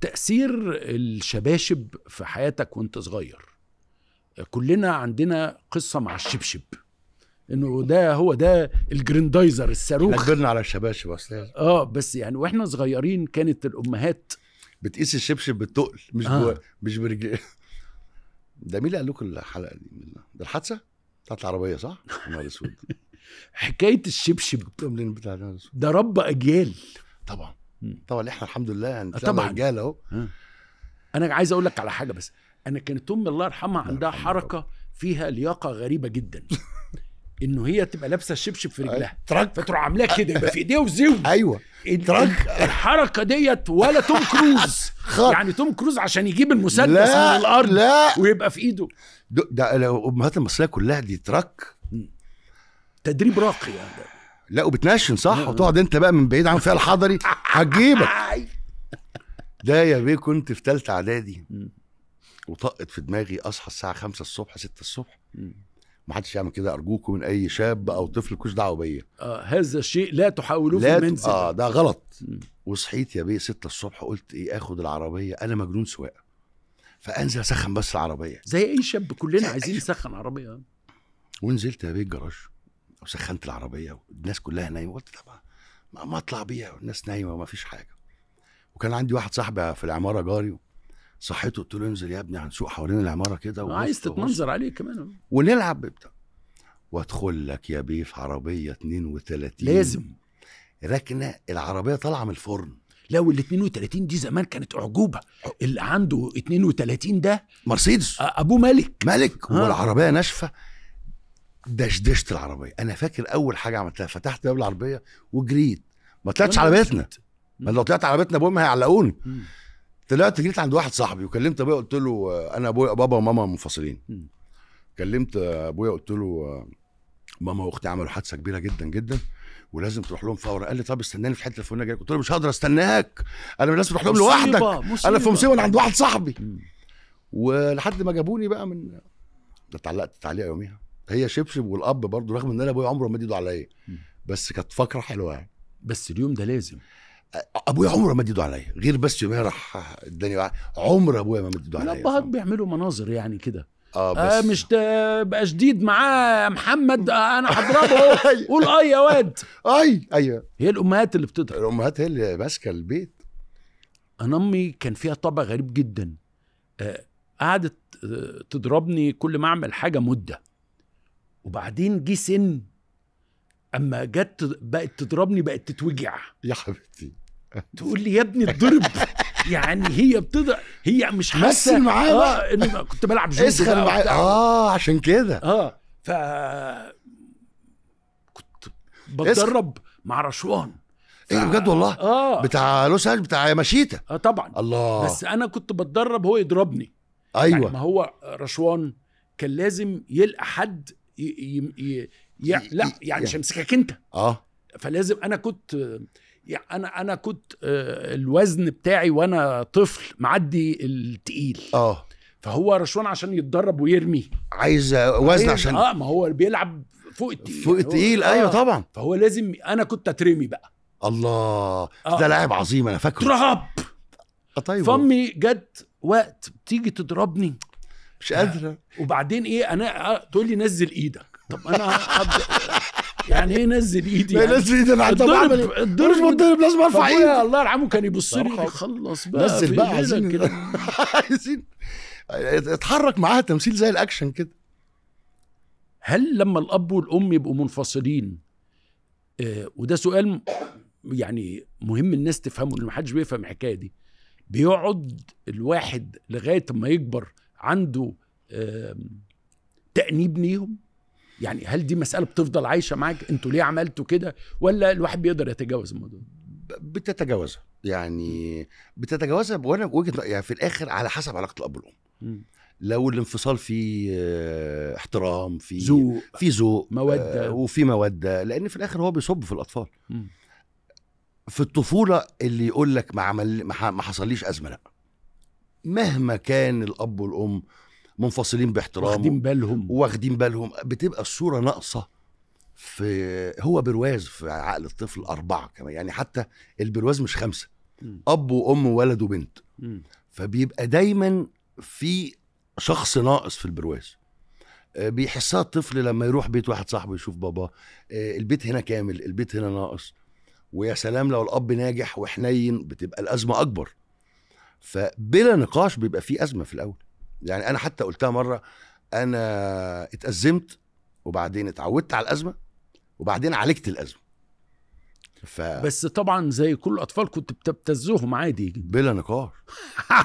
تأثير الشباشب في حياتك وانت صغير كلنا عندنا قصة مع الشبشب انه ده هو ده الجريندايزر الصاروخ احنا كبرنا على الشباشب اصلا اه بس يعني واحنا صغيرين كانت الامهات بتقيس الشبشب بالتقل مش آه. مش برجل ده مين اللي قال لكم الحلقه دي ده الحادثه بتاعت العربيه صح؟ نهار اسود حكايه الشبشب ده رب اجيال طبعا طبعا احنا الحمد لله يعني طبعا رجال اهو انا عايز اقول لك على حاجه بس انا كانت امي الله يرحمها عندها حركه فيها لياقه غريبه جدا انه هي تبقى لابسه الشبشب في رجلها ترك فتروح عاملاه كده يبقى في ايديه وزيو ايوه ترك الحركه ديت ولا توم كروز يعني توم كروز عشان يجيب المسدس من الارض لا ويبقى في ايده ده الامهات المصريه كلها دي ترك تدريب راقي يعني لا وبتنشن صح وتقعد انت بقى من بعيد عن فيها الحضري هتجيبك ده يا بيه كنت في ثالثه اعدادي وطقت في دماغي اصحى الساعه 5 الصبح 6 الصبح ما حدش يعمل كده ارجوكم من اي شاب او طفل كوش دعوه بيا آه هذا الشيء لا تحاولوه في المنزل اه ده غلط وصحيت يا بيه 6 الصبح قلت ايه اخد العربيه انا مجنون سواقه فانزل اسخن بس العربيه زي اي شاب كلنا عايزين نسخن عربيه ونزلت يا بيه الجراج وسخنت العربيه والناس كلها نايمه قلت طبعا ما اطلع بيها والناس نايمه وما فيش حاجه وكان عندي واحد صاحبي في العماره جاري صحيته قلت له انزل يا ابني هنسوق حوالين العماره كده عايز تتمنظر عليه كمان ونلعب بتاع وادخل لك يا بيه في عربيه 32 لازم ركنه العربيه طالعه من الفرن لا وال 32 دي زمان كانت اعجوبه اللي عنده 32 ده مرسيدس ابوه ملك ملك آه. والعربيه ناشفه دشدشت العربيه انا فاكر اول حاجه عملتها فتحت باب العربيه وجريت ما طلعتش على بيتنا ما لو طلعت على بيتنا ابويا ما هيعلقوني طلعت جريت عند واحد صاحبي وكلمت ابويا قلت له انا ابويا بابا وماما منفصلين كلمت ابويا قلت له ماما واختي عملوا حادثه كبيره جدا جدا ولازم تروح لهم فورا قال لي طب استناني في الحته الفلانيه جاي قلت له مش هقدر استناك انا لازم تروح لهم لوحدك مصيبة. انا في مصيبه عند واحد صاحبي ولحد ما جابوني بقى من اتعلقت تعليق يوميها هي شبشب والاب برضه رغم ان انا ابويا عمره ما اديده عليا بس كانت فقره حلوه يعني بس اليوم ده لازم ابويا عمره ما اديده عليا غير بس يومين راح اداني عمر ابويا ما مديده عليا الابهات بيعملوا مناظر يعني كده اه, آه، بس آه مش بقى شديد معاه محمد آه انا هضربه أيوه. قول اي يا واد اي ايوه هي الامهات اللي بتضرب الامهات هي اللي ماسكه البيت انا امي كان فيها طبع غريب جدا آه قعدت آه، تضربني كل ما اعمل حاجه مده وبعدين جه سن اما جت بقت تضربني بقت تتوجع يا حبيبتي تقول لي يا ابني اتضرب يعني هي بتضرب هي مش حاسه مثل معايا اه إن كنت بلعب جودو اسخن معايا اه عشان كده اه ف كنت بتدرب مع رشوان ف... ايه بجد والله اه بتاع لوس انجلز بتاع مشيتا اه طبعا الله بس انا كنت بتدرب هو يضربني ايوه يعني ما هو رشوان كان لازم يلقى حد ي... ي... ي... لا يعني مش يعني. همسكك انت اه فلازم انا كنت انا انا كنت آه، الوزن بتاعي وانا طفل معدي التقيل اه فهو رشوان عشان يتدرب ويرمي عايز وزن عايز عشان اه ما هو بيلعب فوق التقيل فوق يعني التقيل ايوه آه. طبعا فهو لازم انا كنت اترمي بقى الله آه. ده لاعب عظيم انا فاكره اضرب آه، طيب فامي جت وقت بتيجي تضربني مش قادره وبعدين ايه انا آه، تقول لي نزل ايدك طب انا هبدا يعني ايه نزل ايدي يعني نزل ايدي انا طب اعمل ايه الضرب مش بتضرب لازم ارفع ايدي الله يرحمه كان يبص لي خلص بقى نزل بقى عايزين كده عايزين اتحرك معاها تمثيل زي الاكشن كده هل لما الاب والام يبقوا منفصلين آه وده سؤال يعني مهم الناس تفهمه ما محدش بيفهم الحكايه دي بيقعد الواحد لغايه ما يكبر عنده تأنيب ليهم يعني هل دي مسألة بتفضل عايشة معاك انتوا ليه عملتوا كده ولا الواحد بيقدر يتجاوز الموضوع بتتجاوزها يعني بتتجاوزها وانا وجهه يعني في الاخر على حسب علاقه الاب والام لو الانفصال فيه آه، احترام في ذوق في ذوق موده آه وفي موده لان في الاخر هو بيصب في الاطفال م. في الطفوله اللي يقول لك ما عمل ما حصليش ازمه لا مهما كان الاب والام منفصلين باحترام واخدين بالهم واخدين بالهم بتبقى الصوره ناقصه في هو برواز في عقل الطفل اربعه كمان يعني حتى البرواز مش خمسه م. اب وام وولد وبنت م. فبيبقى دايما في شخص ناقص في البرواز آه، بيحسها الطفل لما يروح بيت واحد صاحبه يشوف بابا آه، البيت هنا كامل البيت هنا ناقص ويا سلام لو الاب ناجح وحنين بتبقى الازمه اكبر فبلا نقاش بيبقى في ازمه في الاول يعني انا حتى قلتها مره انا اتازمت وبعدين اتعودت على الازمه وبعدين عالجت الازمه ف... بس طبعا زي كل الاطفال كنت بتبتزهم عادي بلا نقاش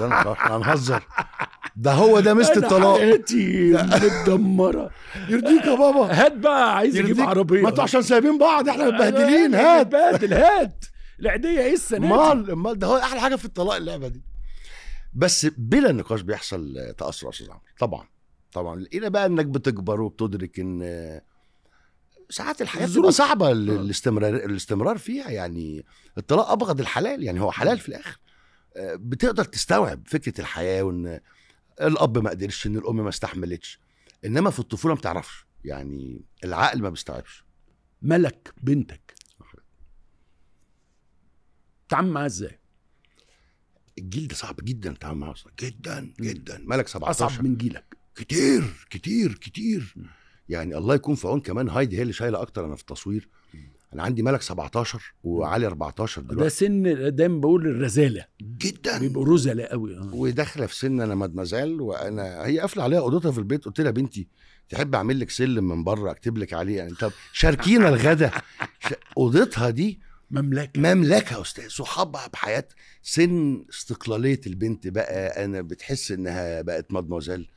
ده نقاش هنهزر ده هو ده مست الطلاق حياتي متدمره يرضيك يا بابا هات بقى عايز اجيب عربيه ما انتوا عشان سايبين بعض احنا متبهدلين هات بهدل هات العيديه ايه السنه امال امال ده هو احلى حاجه في الطلاق اللعبه دي بس بلا نقاش بيحصل آه، تاثر استاذ عمرو طبعا طبعا الى بقى انك بتكبر وبتدرك ان آه، ساعات الحياه بتبقى صعبه الاستمرار آه. الاستمرار فيها يعني الطلاق ابغض الحلال يعني هو حلال في الاخر بتقدر تستوعب فكره الحياه وان الاب ما قدرش ان الام ما استحملتش انما في الطفوله ما بتعرفش يعني العقل ما بيستوعبش ملك بنتك تعامل معاها ازاي الجيل ده صعب جدا التعامل معاه اصلا جدا جدا مالك 17 اصعب من جيلك كتير كتير كتير يعني الله يكون في عون كمان هايدي هي اللي شايله اكتر انا في التصوير انا عندي ملك 17 وعلي 14 دلوقتي ده سن دايما بقول الرزاله جدا بيبقوا رزلاء قوي آه. وداخله في سن انا مدمزال وانا هي قافله عليها اوضتها في البيت قلت لها بنتي تحب اعمل لك سلم من بره اكتب لك عليه يعني طب شاركينا الغدا اوضتها دي مملكه مملكه يا استاذ صحابها بحياه سن استقلاليه البنت بقى انا بتحس انها بقت مادموزيل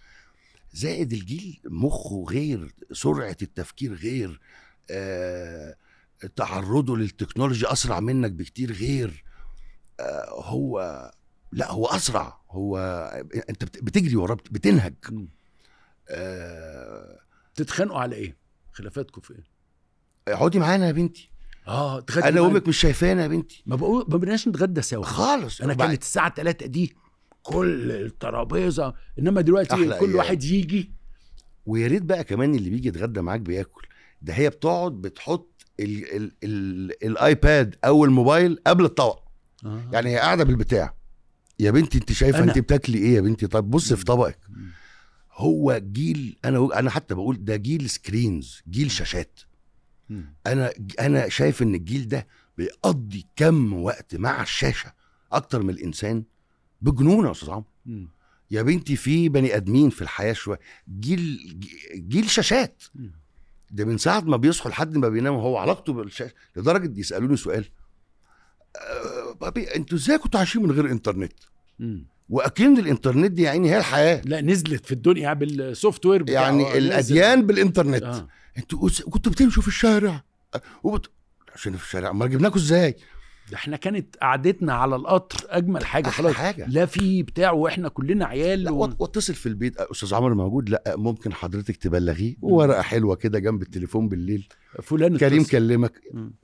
زائد الجيل مخه غير سرعه التفكير غير آه تعرضه للتكنولوجيا اسرع منك بكتير غير آه هو لا هو اسرع هو انت بتجري وراه بتنهج آه تتخانقوا على ايه خلافاتكم في ايه اقعدي معانا يا بنتي اه اتغدى انا وامك مش شايفانا يا بنتي ما بقول ما بقناش نتغدى سوا خالص انا بقى. كانت الساعه 3 دي كل الترابيزه انما دلوقتي كل واحد يجي ويا ريت بقى كمان اللي بيجي يتغدى معاك بياكل ده هي بتقعد بتحط الايباد او الموبايل قبل الطبق آه. يعني هي قاعده بالبتاع يا بنتي انت شايفه انت بتاكلي ايه يا بنتي طب بص في طبقك هو جيل انا انا حتى بقول ده جيل سكرينز جيل شاشات انا انا شايف ان الجيل ده بيقضي كم وقت مع الشاشه اكتر من الانسان بجنون يا استاذ عمرو يا بنتي في بني ادمين في الحياه شويه جيل جيل شاشات ده من ساعه ما بيصحوا لحد ما بينام هو علاقته بالشاشه لدرجه يسالوني سؤال آه، بابي انتوا ازاي كنتوا عايشين من غير انترنت؟ مم. واكيد الانترنت دي يعني هي الحياه لا نزلت في الدنيا بالسوفت وير يعني آه، الاديان بالانترنت آه. انتوا كنتوا بتمشوا في الشارع وبت... عشان في الشارع امال جبناكوا ازاي احنا كانت قعدتنا على القطر اجمل حاجه خلاص حاجة. لا في بتاع واحنا كلنا عيال لا و... واتصل في البيت استاذ عمر موجود لا ممكن حضرتك تبلغيه ورقه حلوه كده جنب التليفون بالليل فلان كريم التصل. كلمك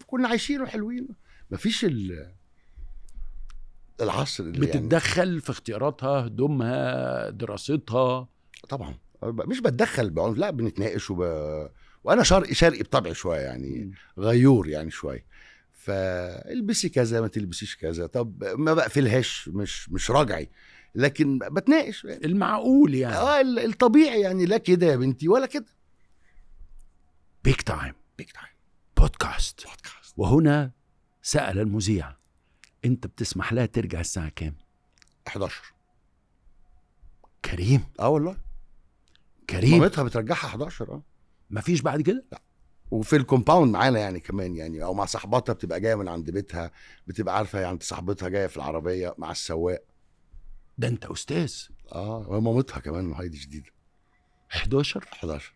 كنا عايشين وحلوين مفيش ال... العصر اللي يعني- بتتدخل يعني. في اختياراتها هدومها دراستها طبعا مش بتدخل بعنف لا بنتناقش وب... وانا شرقي شرقي بطبعي شويه يعني غيور يعني شويه فالبسي كذا ما تلبسيش كذا طب ما بقفلهاش مش مش راجعي لكن بتناقش المعقول يعني اه الطبيعي يعني لا كده يا بنتي ولا كده بيك تايم بيك تايم بودكاست بودكاست وهنا سأل المذيع انت بتسمح لها ترجع الساعة كام 11 كريم اه والله كريم مامتها بترجعها 11 اه مفيش بعد كده لا وفي الكومباوند معانا يعني كمان يعني او مع صاحباتها بتبقى جايه من عند بيتها بتبقى عارفه يعني صاحبتها جايه في العربيه مع السواق ده انت استاذ اه ومامتها كمان هايدي شديده 11 11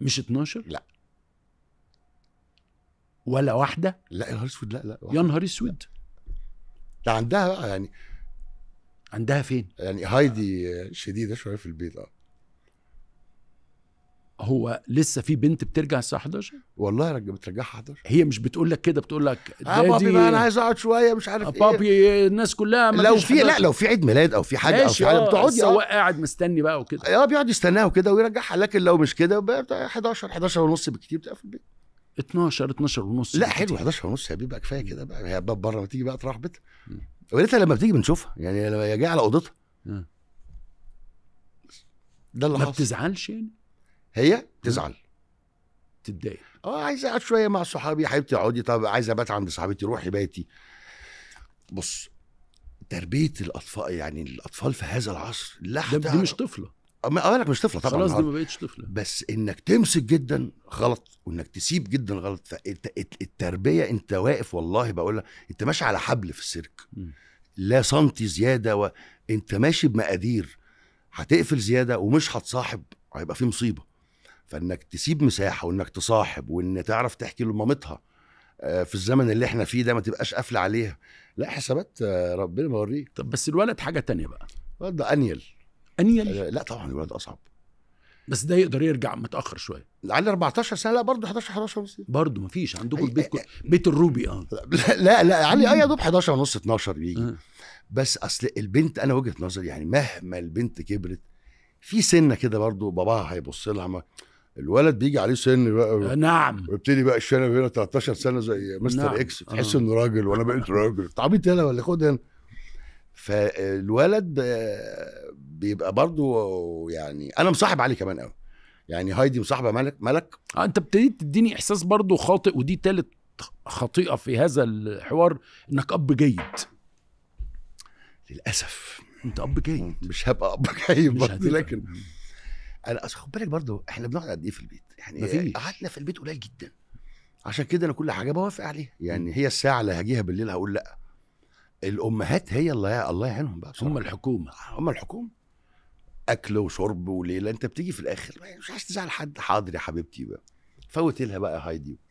مش 12 لا ولا واحده لا يا نهار اسود لا لا يا نهار اسود ده عندها بقى يعني عندها فين يعني هايدي شديده شويه في البيت اه هو لسه في بنت بترجع الساعه 11 والله رجع بترجعها 11 هي مش بتقول لك كده بتقول لك آه، دادي بابي بقى انا عايز اقعد شويه مش عارف آه، بابي إيه. الناس كلها لو في لا لو في عيد ميلاد او في حاجه او في حاجه آه، بتقعد هو قاعد مستني بقى وكده اه بيقعد يستناها وكده ويرجعها لكن لو مش كده 11 11 ونص بالكتير بتقفل في البيت 12 12 ونص لا حلو 11 ونص يا حبيبي بقى كفايه كده بقى هي باب بره ما تيجي بقى تروح بيتها وليتها لما بتيجي بنشوفها يعني لما هي جايه على اوضتها ده اللي ما بتزعلش يعني هي تزعل تتضايق اه عايز اقعد شويه مع صحابي حبيبتي اقعدي طب عايز ابات عند صاحبتي روحي باتي بص تربيه الاطفال يعني الاطفال في هذا العصر لا دي, دي مش طفله آه، اقول انا مش طفله طبعا خلاص دي ما بقتش طفله بس انك تمسك جدا غلط وانك تسيب جدا غلط فالتربيه انت واقف والله بقول لك انت ماشي على حبل في السيرك لا سنتي زياده وانت انت ماشي بمقادير هتقفل زياده ومش هتصاحب هيبقى في مصيبه فانك تسيب مساحه وانك تصاحب وان تعرف تحكي لمامتها آه، في الزمن اللي احنا فيه ده ما تبقاش قافله عليها لا حسابات آه، ربنا ما طب بس الولد حاجه تانية بقى الولد ده انيل انيل آه، لا طبعا الولد اصعب بس ده يقدر يرجع متاخر شويه على 14 سنه لا برضه 11 11 ونص برضه ما فيش عندكم البيت كو... بيت الروبي اه لا لا, علي يعني يا دوب 11 ونص 12 بيجي آه. بس اصل البنت انا وجهه نظري يعني مهما البنت كبرت في سنه كده برضه باباها هيبص لها الولد بيجي عليه سن بقى آه، نعم ويبتدي بقى الشنب هنا 13 سنه زي مستر نعم. اكس آه. تحس انه راجل وانا بقيت راجل تعبيط هنا ولا خد هنا فالولد آه، بيبقى برضو يعني انا مصاحب عليه كمان قوي يعني هايدي مصاحبه ملك ملك آه انت ابتديت تديني احساس برضو خاطئ ودي تالت خطيئه في هذا الحوار انك اب جيد للاسف انت اب جيد مش هبقى اب جيد برضه لكن انا خد بالك برضه احنا بنقعد قد ايه في البيت؟ يعني مفيش قعدنا في البيت قليل جدا عشان كده انا كل حاجه بوافق عليها يعني هي الساعه اللي هجيها بالليل هقول لا الامهات هي اللي الله يعينهم بقى بصراحة. هم الحكومه هم الحكومه اكل وشرب وليله انت بتيجي في الاخر مش عايز تزعل حد حاضر يا حبيبتي بقى فوت لها بقى هايدي